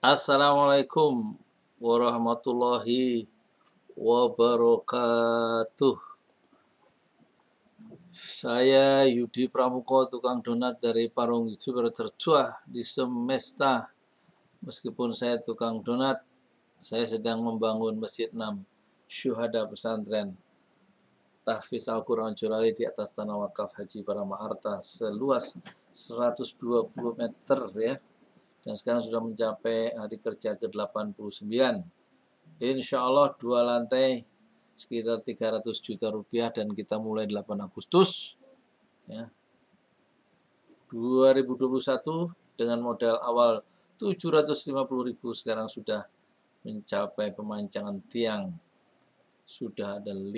Assalamualaikum warahmatullahi wabarakatuh. Saya Yudi Pramuko, tukang donat dari Parung Hijau bercercuah di semesta. Meskipun saya tukang donat, saya sedang membangun Masjid 6 Syuhada Pesantren Tahfiz Al-Quran Jurali di atas tanah wakaf Haji Parama Arta seluas 120 meter ya dan sekarang sudah mencapai hari kerja ke-89 Insya Allah dua lantai sekitar 300 juta rupiah dan kita mulai 8 Agustus ya 2021 dengan modal awal 750.000 sekarang sudah mencapai pemancangan tiang sudah ada 5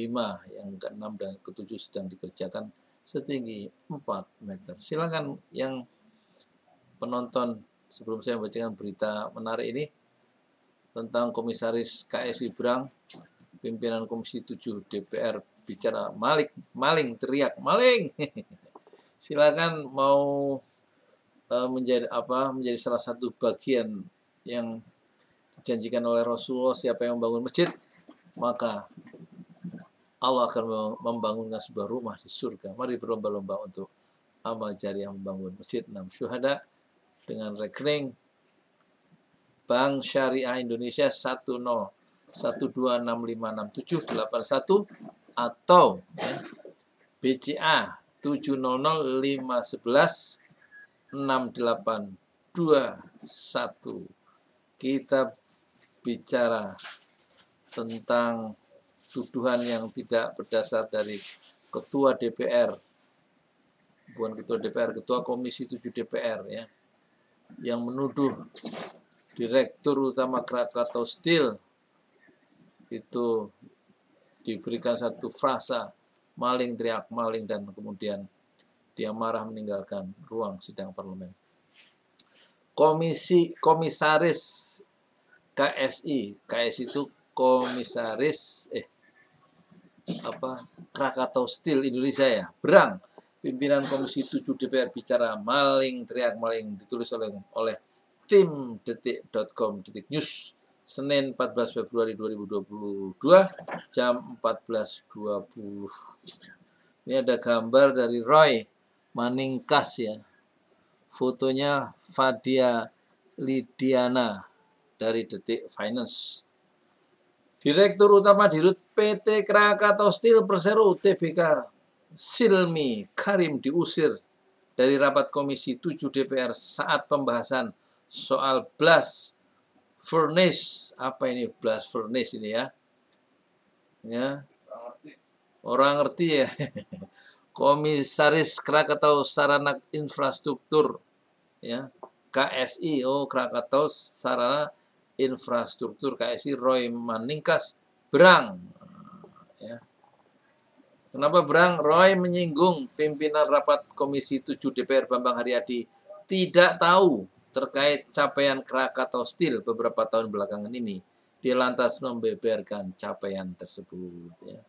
yang ke-6 dan ke-7 sedang dikerjakan setinggi 4 meter silakan yang penonton sebelum saya membacakan berita menarik ini tentang Komisaris KS Ibrang, pimpinan Komisi 7 DPR bicara malik, maling, teriak maling. Silakan mau e, menjadi apa menjadi salah satu bagian yang dijanjikan oleh Rasulullah siapa yang membangun masjid maka Allah akan membangunkan sebuah rumah di surga. Mari berlomba-lomba untuk amal jari yang membangun masjid enam syuhada dengan rekening Bank Syariah Indonesia 10126567818 atau ya, BCA 70051168211 kita bicara tentang tuduhan yang tidak berdasar dari ketua DPR bukan ketua DPR ketua komisi 7 DPR ya yang menuduh Direktur Utama Krakatau Steel itu diberikan satu frasa maling teriak maling dan kemudian dia marah meninggalkan ruang sidang parlemen. Komisi komisaris KSI, KSI itu komisaris eh apa Krakatau Steel Indonesia ya, Berang pimpinan Komisi 7 DPR bicara maling teriak maling ditulis oleh oleh tim detik.com detik news Senin 14 Februari 2022 jam 14.20 ini ada gambar dari Roy Maningkas ya fotonya Fadia Lidiana dari Detik Finance Direktur Utama Dirut PT Krakatau Steel Persero TBK Silmi Karim diusir dari rapat Komisi 7 DPR saat pembahasan soal blast furnace. Apa ini blast furnace ini ya? Ya. Orang ngerti ya. Komisaris Krakatau Sarana Infrastruktur ya. KSI oh Krakatau Sarana Infrastruktur KSI Roy Maningkas Berang ya. Kenapa Berang Roy menyinggung pimpinan rapat Komisi 7 DPR Bambang Haryadi tidak tahu terkait capaian Krakatau Steel beberapa tahun belakangan ini. Dia lantas membeberkan capaian tersebut. Ya.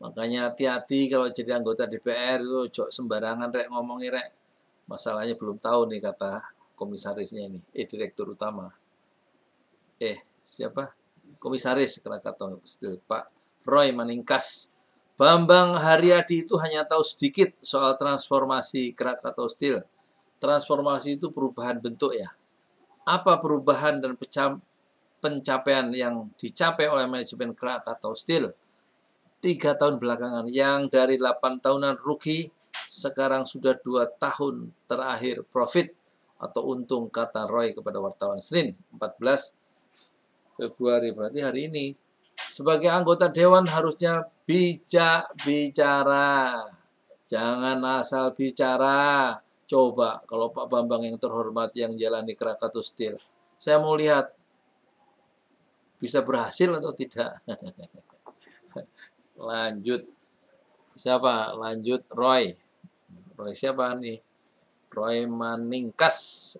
Makanya hati-hati kalau jadi anggota DPR itu jok sembarangan rek ngomongi rek. Masalahnya belum tahu nih kata komisarisnya ini, eh direktur utama. Eh, siapa? Komisaris Krakatau Steel, Pak Roy Maningkas Bambang Haryadi itu hanya tahu sedikit soal transformasi atau Steel. Transformasi itu perubahan bentuk ya. Apa perubahan dan pencapaian yang dicapai oleh manajemen atau Steel? Tiga tahun belakangan yang dari 8 tahunan rugi sekarang sudah dua tahun terakhir profit atau untung kata Roy kepada wartawan Senin 14 Februari berarti hari ini sebagai anggota dewan harusnya bijak bicara. Jangan asal bicara. Coba kalau Pak Bambang yang terhormat yang jalani Krakatau Steel. Saya mau lihat bisa berhasil atau tidak. Lanjut. Siapa? Lanjut Roy. Roy siapa nih? Roy Maningkas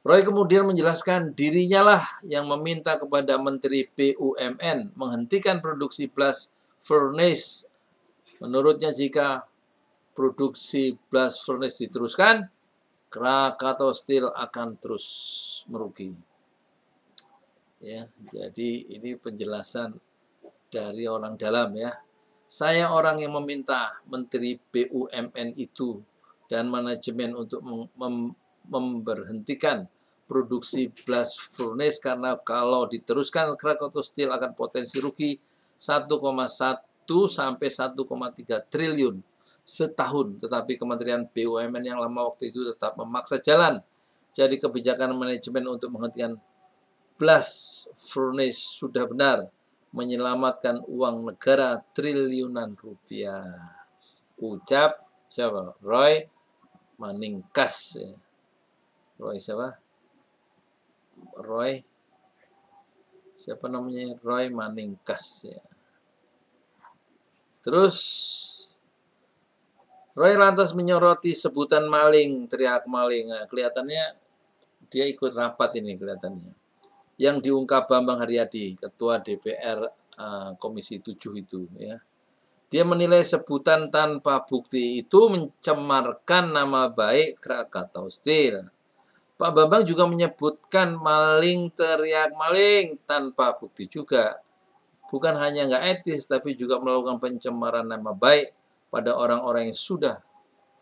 Roy kemudian menjelaskan dirinya lah yang meminta kepada Menteri BUMN menghentikan produksi blast furnace. Menurutnya jika produksi blast furnace diteruskan, Krakatau Steel akan terus merugi. Ya, jadi ini penjelasan dari orang dalam ya. Saya orang yang meminta Menteri BUMN itu dan manajemen untuk memberhentikan produksi blast furnace karena kalau diteruskan Krakatau Steel akan potensi rugi 1,1 sampai 1,3 triliun setahun. Tetapi Kementerian BUMN yang lama waktu itu tetap memaksa jalan. Jadi kebijakan manajemen untuk menghentikan blast furnace sudah benar menyelamatkan uang negara triliunan rupiah. Ucap siapa? Roy Maningkas. Ya. Roy siapa Roy siapa namanya Roy Maningkas ya terus Roy lantas menyoroti sebutan maling teriak maling nah, kelihatannya dia ikut rapat ini kelihatannya yang diungkap Bambang Haryadi ketua DPR uh, eh, Komisi 7 itu ya dia menilai sebutan tanpa bukti itu mencemarkan nama baik Krakatau Steel Pak Bambang juga menyebutkan maling teriak maling tanpa bukti juga. Bukan hanya nggak etis, tapi juga melakukan pencemaran nama baik pada orang-orang yang sudah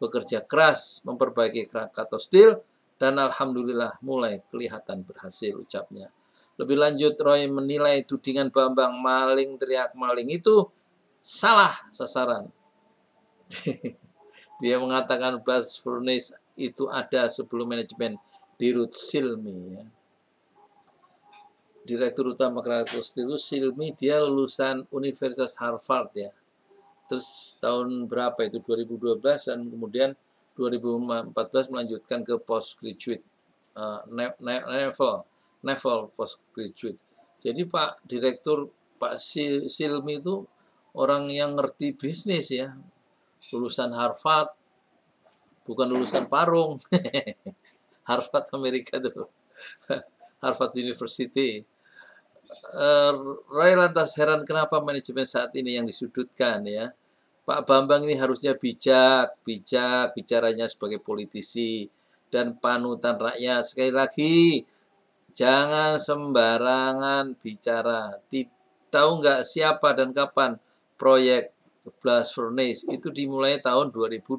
bekerja keras memperbaiki kerangka tostil dan alhamdulillah mulai kelihatan berhasil ucapnya. Lebih lanjut, Roy menilai tudingan Bambang maling teriak maling itu salah sasaran. Dia mengatakan blast furnace itu ada sebelum manajemen Dirut Silmi ya. Direktur Utama Kratos itu Silmi dia lulusan Universitas Harvard ya. Terus tahun berapa itu 2012 dan kemudian 2014 melanjutkan ke postgraduate uh, eh, Neville Neville postgraduate. Jadi Pak Direktur Pak Silmi itu orang yang ngerti bisnis ya. Lulusan Harvard, bukan lulusan Parung. Harvard Amerika dulu Harvard University uh, Roy lantas heran kenapa manajemen saat ini yang disudutkan ya Pak Bambang ini harusnya bijak bijak bicaranya sebagai politisi dan panutan rakyat sekali lagi jangan sembarangan bicara tahu nggak siapa dan kapan proyek Blast Furnace itu dimulai tahun 2012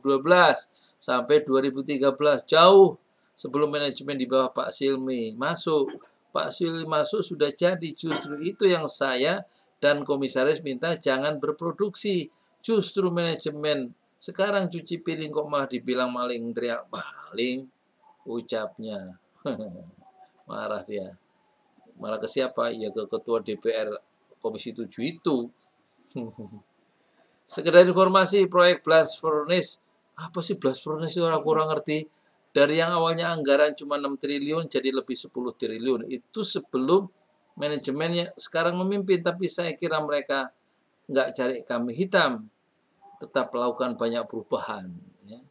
sampai 2013 jauh sebelum manajemen di bawah Pak Silmi masuk. Pak Silmi masuk sudah jadi. Justru itu yang saya dan komisaris minta jangan berproduksi. Justru manajemen sekarang cuci piring kok malah dibilang maling teriak maling ucapnya. Marah dia. Marah ke siapa? Ya ke ketua DPR Komisi 7 itu. Sekedar informasi proyek blast furnace. Apa sih blast furnace itu orang kurang ngerti dari yang awalnya anggaran cuma 6 triliun jadi lebih 10 triliun. Itu sebelum manajemennya sekarang memimpin tapi saya kira mereka nggak cari kami hitam. Tetap melakukan banyak perubahan. Ya.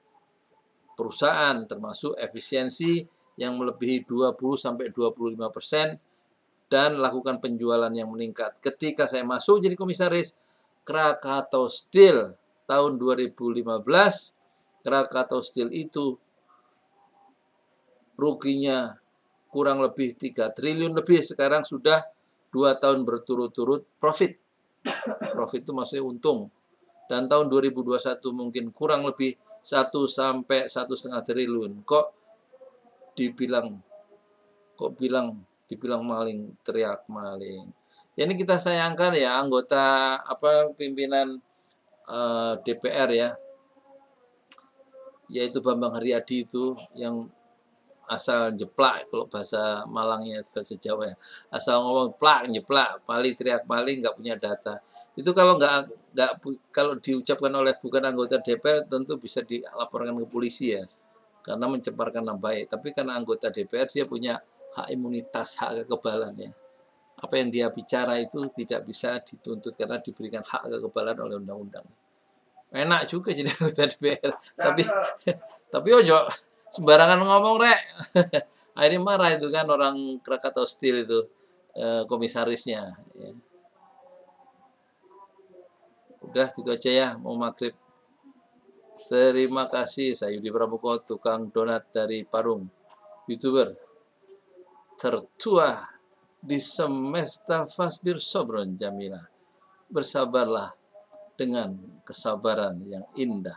Perusahaan termasuk efisiensi yang melebihi 20-25 persen dan lakukan penjualan yang meningkat. Ketika saya masuk jadi komisaris, Krakatau Steel tahun 2015, Krakatau Steel itu ruginya kurang lebih 3 triliun lebih sekarang sudah dua tahun berturut-turut profit. Profit itu masih untung. Dan tahun 2021 mungkin kurang lebih 1 sampai satu setengah triliun. Kok dibilang kok bilang dibilang maling, teriak maling. Ya ini kita sayangkan ya anggota apa pimpinan uh, eh, DPR ya yaitu Bambang Haryadi itu yang asal jeplak kalau bahasa Malangnya bahasa Jawa ya asal ngomong plak jeplak paling teriak paling nggak punya data itu kalau nggak nggak kalau diucapkan oleh bukan anggota DPR tentu bisa dilaporkan ke polisi ya karena mencemarkan nama baik tapi karena anggota DPR dia punya hak imunitas hak kekebalan ya apa yang dia bicara itu tidak bisa dituntut karena diberikan hak kekebalan oleh undang-undang enak juga jadi anggota DPR nah, tapi tapi ojo sembarangan ngomong rek akhirnya marah itu kan orang Krakatau Steel itu eh, komisarisnya ya. udah gitu aja ya mau maghrib terima kasih saya Yudi tukang donat dari Parung youtuber tertua di semesta Fasbir Sobron Jamila bersabarlah dengan kesabaran yang indah